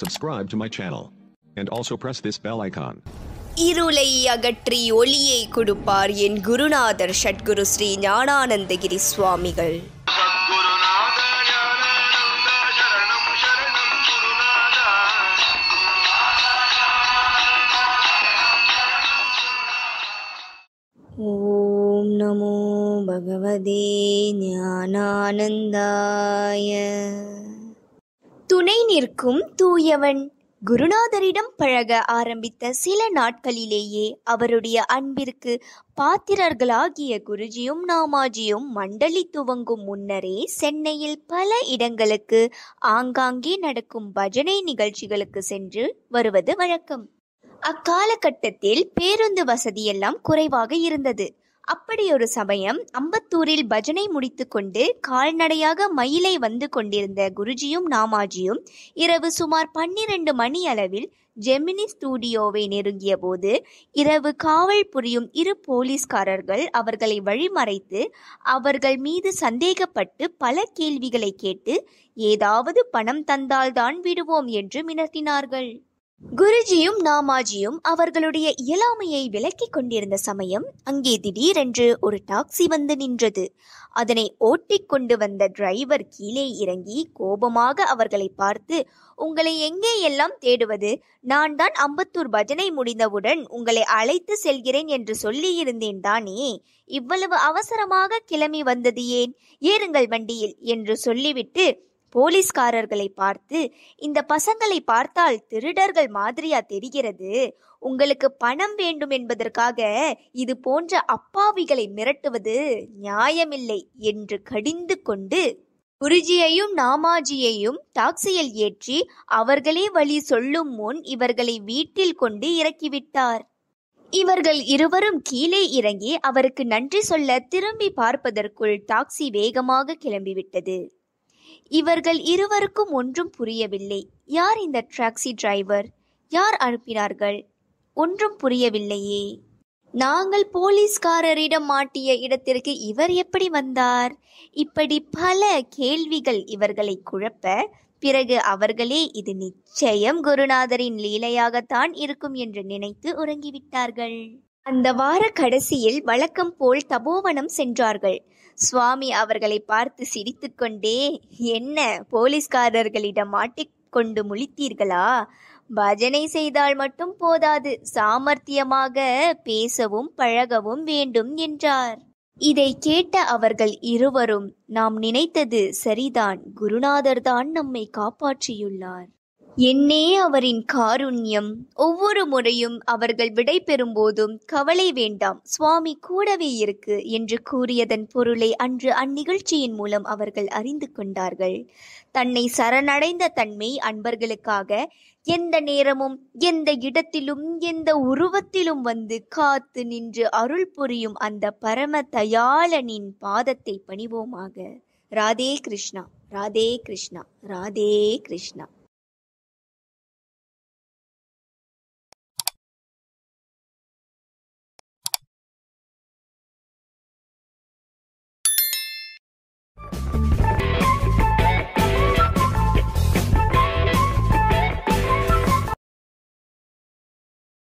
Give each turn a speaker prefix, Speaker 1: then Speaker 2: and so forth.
Speaker 1: subscribe to my channel, and also press this bell icon. இருளை அகற்றி ஒளியை கொடுப்பார் என் குருநாதர் சட்குரு ஸ்ரீ ஞானானந்தகிரி சுவாமிகள் ஓம் நமோ பகவதே ஞானானந்தாய துணை நிற்கும் தூயவன் குருநாதரிடம் பழக ஆரம்பித்த சில நாட்களிலேயே அவருடைய அன்பிற்கு பாத்திரர்களாகிய குருஜியும் நாமாஜியும் மண்டலி துவங்கும் முன்னரே சென்னையில் பல இடங்களுக்கு ஆங்காங்கே நடக்கும் பஜனை நிகழ்ச்சிகளுக்கு சென்று வருவது வழக்கம் அக்காலகட்டத்தில் பேருந்து வசதியெல்லாம் குறைவாக இருந்தது அப்படியொரு சமயம் அம்பத்தூரில் பஜனை முடித்துக்கொண்டு கால்நடையாக மயிலை வந்து கொண்டிருந்த குருஜியும் நாமாஜியும் இரவு சுமார் பன்னிரண்டு மணி அளவில் ஜெமினி ஸ்டூடியோவை நெருங்கிய போது இரவு காவல் புரியும் இரு போலீஸ்காரர்கள் அவர்களை வழிமறைத்து அவர்கள் மீது சந்தேகப்பட்டு பல கேள்விகளை கேட்டு ஏதாவது பணம் தந்தால்தான் விடுவோம் என்று மினர்த்தினார்கள் குருஜியும் நாமாஜியும் அவர்களுடைய இயலாமையை விளக்கிக் கொண்டிருந்த சமயம் அங்கே திடீரென்று ஒரு டாக்ஸி வந்து நின்றது அதனை ஓட்டிக் கொண்டு வந்த டிரைவர் கீழே இறங்கி கோபமாக அவர்களை பார்த்து உங்களை எங்கே எல்லாம் தேடுவது நான் தான் அம்பத்தூர் பஜனை முடிந்தவுடன் உங்களை அழைத்து செல்கிறேன் என்று சொல்லியிருந்தேன் தானே இவ்வளவு அவசரமாக கிளம்பி வந்தது ஏன் ஏறுங்கள் வண்டியில் என்று சொல்லிவிட்டு போலீஸ்காரர்களை பார்த்து இந்த பசங்களை பார்த்தால் திருடர்கள் மாதிரியா தெரிகிறது உங்களுக்கு பணம் வேண்டும் என்பதற்காக இது போன்ற அப்பாவிகளை மிரட்டுவது நியாயமில்லை என்று கடிந்து கொண்டு குருஜியையும் நாமாஜியையும் டாக்ஸியில் ஏற்றி அவர்களே வழி சொல்லும் முன் இவர்களை வீட்டில் கொண்டு இறக்கிவிட்டார் இவர்கள் இருவரும் கீழே இறங்கி அவருக்கு நன்றி சொல்ல திரும்பி பார்ப்பதற்குள் டாக்ஸி வேகமாக கிளம்பிவிட்டது இவர்கள் இருவருக்கும் ஒன்றும் புரியவில்லை யார் இந்த டாக்ஸி டிரைவர் யார் அனுப்பினார்கள் ஒன்றும் புரியவில்லையே நாங்கள் போலீஸ்காரரிடம் மாட்டிய இடத்திற்கு இவர் எப்படி வந்தார் இப்படி பல கேள்விகள் இவர்களை குழப்ப பிறகு அவர்களே இது நிச்சயம் குருநாதரின் லீலையாகத்தான் இருக்கும் என்று நினைத்து உறங்கிவிட்டார்கள் அந்த வார கடைசியில் வழக்கம் போல் தபோவனம் சென்றார்கள் சுவாமி அவர்களை பார்த்து சிரித்துக்கொண்டே என்ன போலீஸ்காரர்களிடம் மாட்டிக்கொண்டு முழித்தீர்களா பஜனை செய்தால் மட்டும் போதாது சாமர்த்தியமாக பேசவும் பழகவும் வேண்டும் என்றார் இதை கேட்ட அவர்கள் இருவரும் நாம் நினைத்தது சரிதான் குருநாதர் தான் நம்மை காப்பாற்றியுள்ளார் என்னே அவரின் காருண்யம் ஒவ்வொரு முறையும் அவர்கள் விடை பெறும்போதும் கவலை வேண்டாம் சுவாமி கூடவே இருக்கு என்று கூறியதன் பொருளை அன்று அந்நிகழ்ச்சியின் மூலம் அவர்கள் அறிந்து கொண்டார்கள் தன்னை சரணடைந்த தன்மை அன்பர்களுக்காக எந்த நேரமும் எந்த இடத்திலும் எந்த உருவத்திலும் வந்து காத்து நின்று அருள் புரியும் அந்த பரம தயாளனின் பாதத்தை பணிவோமாக ராதே கிருஷ்ணா ராதே கிருஷ்ணா ராதே கிருஷ்ணா